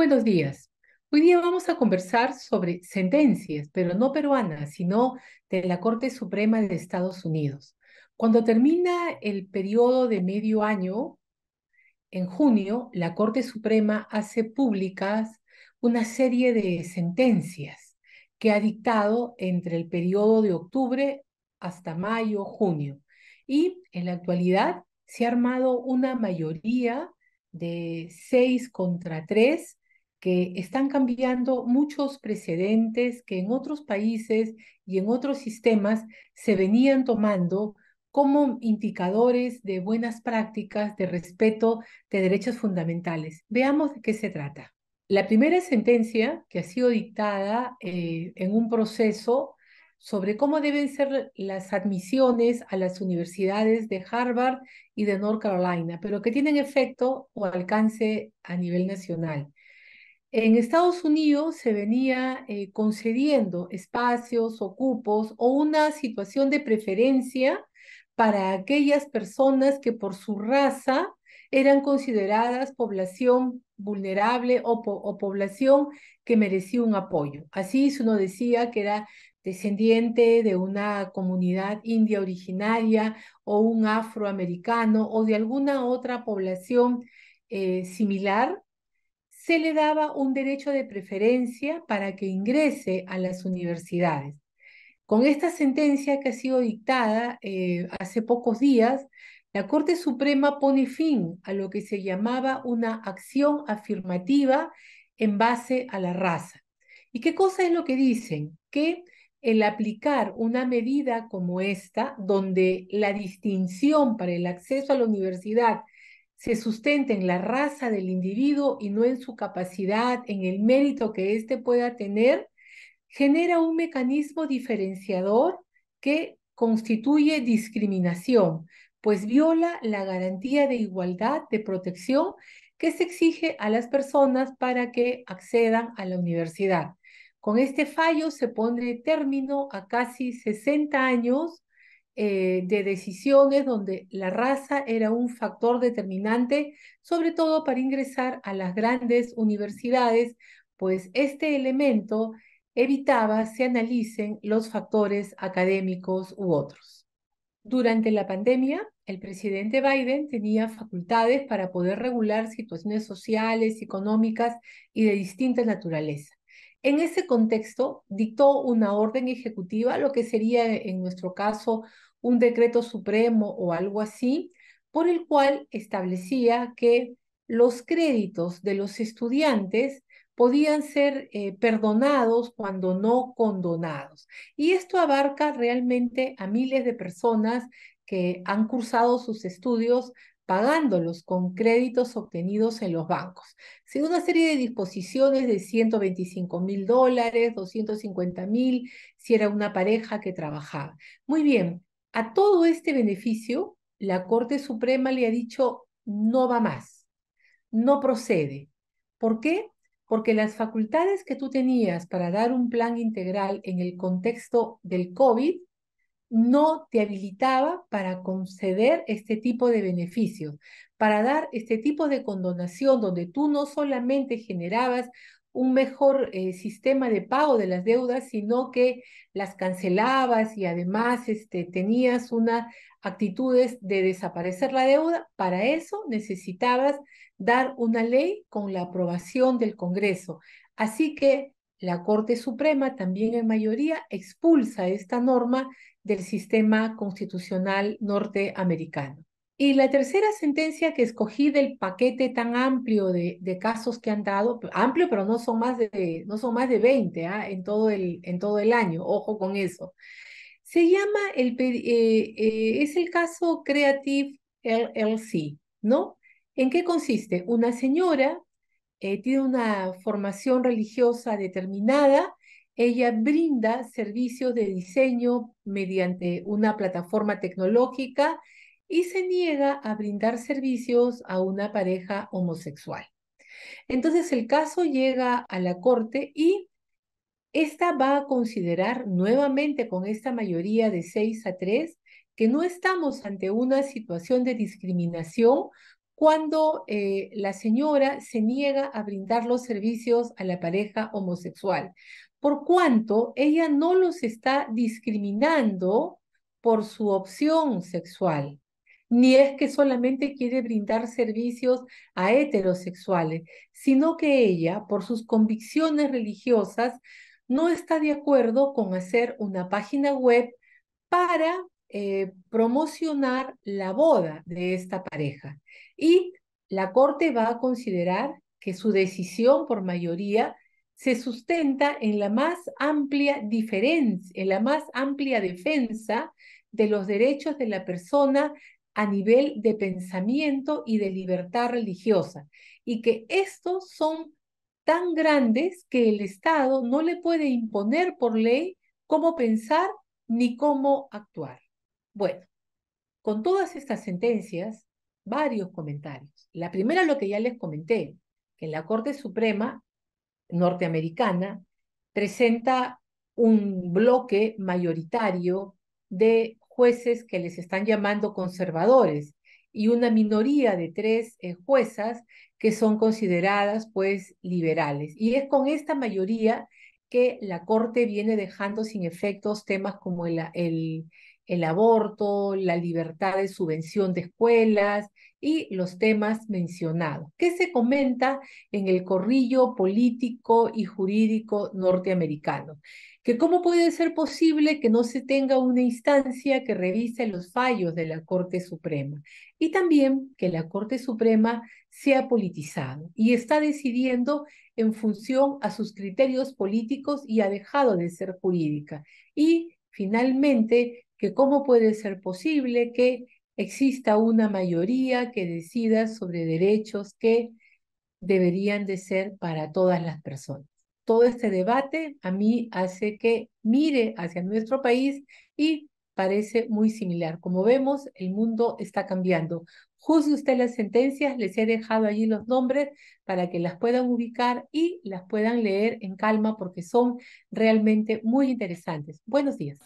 buenos días. Hoy día vamos a conversar sobre sentencias, pero no peruanas, sino de la Corte Suprema de Estados Unidos. Cuando termina el periodo de medio año, en junio, la Corte Suprema hace públicas una serie de sentencias que ha dictado entre el periodo de octubre hasta mayo, junio. Y en la actualidad se ha armado una mayoría de seis contra 3 que están cambiando muchos precedentes que en otros países y en otros sistemas se venían tomando como indicadores de buenas prácticas de respeto de derechos fundamentales. Veamos de qué se trata. La primera sentencia que ha sido dictada eh, en un proceso sobre cómo deben ser las admisiones a las universidades de Harvard y de North Carolina, pero que tienen efecto o alcance a nivel nacional. En Estados Unidos se venía eh, concediendo espacios o cupos o una situación de preferencia para aquellas personas que por su raza eran consideradas población vulnerable o, población que merecía un apoyo. Así si uno decía que era descendiente de una comunidad india originaria o un afroamericano o de alguna otra población eh, similar, se le daba un derecho de preferencia para que ingrese a las universidades. Con esta sentencia que ha sido dictada eh, hace pocos días, la Corte Suprema pone fin a lo que se llamaba una acción afirmativa en base a la raza. ¿Y qué cosa es lo que dicen? Que el aplicar una medida como esta, donde la distinción para el acceso a la universidad se sustenta en la raza del individuo y no en su capacidad, en el mérito que éste pueda tener, genera un mecanismo diferenciador que constituye discriminación, pues viola la garantía de igualdad de protección que se exige a las personas para que accedan a la universidad. Con este fallo se pone término a casi 60 años eh, de decisiones donde la raza era un factor determinante, sobre todo para ingresar a las grandes universidades, pues este elemento evitaba se analicen los factores académicos u otros. Durante la pandemia, el presidente Biden tenía facultades para poder regular situaciones sociales, económicas y de distinta naturaleza. En ese contexto, dictó una orden ejecutiva, lo que sería en nuestro caso un decreto supremo o algo así, por el cual establecía que los créditos de los estudiantes podían ser eh, perdonados cuando no condonados. Y esto abarca realmente a miles de personas que han cursado sus estudios pagándolos con créditos obtenidos en los bancos. Según una serie de disposiciones de 125 mil dólares, 250 mil, si era una pareja que trabajaba. Muy bien, a todo este beneficio, la Corte Suprema le ha dicho no va más, no procede. ¿Por qué? Porque las facultades que tú tenías para dar un plan integral en el contexto del COVID no te habilitaba para conceder este tipo de beneficios, para dar este tipo de condonación donde tú no solamente generabas un mejor eh, sistema de pago de las deudas, sino que las cancelabas y además este, tenías unas actitudes de desaparecer la deuda. Para eso necesitabas dar una ley con la aprobación del Congreso. Así que la Corte Suprema también en mayoría expulsa esta norma del sistema constitucional norteamericano. Y la tercera sentencia que escogí del paquete tan amplio de, casos que han dado, amplio pero no son más de, no son más de 20 ¿ah? en, todo el, en todo el año, ojo con eso. Se llama, el, eh, eh, es el caso Creative LLC, ¿no? ¿En qué consiste? Una señora eh, tiene una formación religiosa determinada, ella brinda servicios de diseño mediante una plataforma tecnológica y se niega a brindar servicios a una pareja homosexual. Entonces el caso llega a la corte y esta va a considerar nuevamente con esta mayoría de 6 a 3 que no estamos ante una situación de discriminación cuando eh, la señora se niega a brindar los servicios a la pareja homosexual, por cuanto ella no los está discriminando por su opción sexual, ni es que solamente quiere brindar servicios a heterosexuales, sino que ella, por sus convicciones religiosas, no está de acuerdo con hacer una página web para eh, promocionar la boda de esta pareja. Y la Corte va a considerar que su decisión por mayoría se sustenta en la más amplia diferencia, en la más amplia defensa de los derechos de la persona a nivel de pensamiento y de libertad religiosa, y que estos son tan grandes que el Estado no le puede imponer por ley cómo pensar ni cómo actuar. Bueno, con todas estas sentencias, varios comentarios. La primera, lo que ya les comenté, que la Corte Suprema norteamericana presenta un bloque mayoritario de jueces que les están llamando conservadores y una minoría de tres eh, juezas que son consideradas pues liberales. Y es con esta mayoría que la Corte viene dejando sin efectos temas como el, el aborto, la libertad de subvención de escuelas y los temas mencionados. ¿Qué se comenta en el corrillo político y jurídico norteamericano? Que cómo puede ser posible que no se tenga una instancia que revise los fallos de la Corte Suprema y también que la Corte Suprema sea politizado y está decidiendo en función a sus criterios políticos y ha dejado de ser jurídica. Y finalmente que cómo puede ser posible que exista una mayoría que decida sobre derechos que deberían de ser para todas las personas. Todo este debate a mí hace que mire hacia nuestro país y parece muy similar. Como vemos, el mundo está cambiando. Juzgue usted las sentencias, les he dejado allí los nombres para que las puedan ubicar y las puedan leer en calma porque son realmente muy interesantes. Buenos días.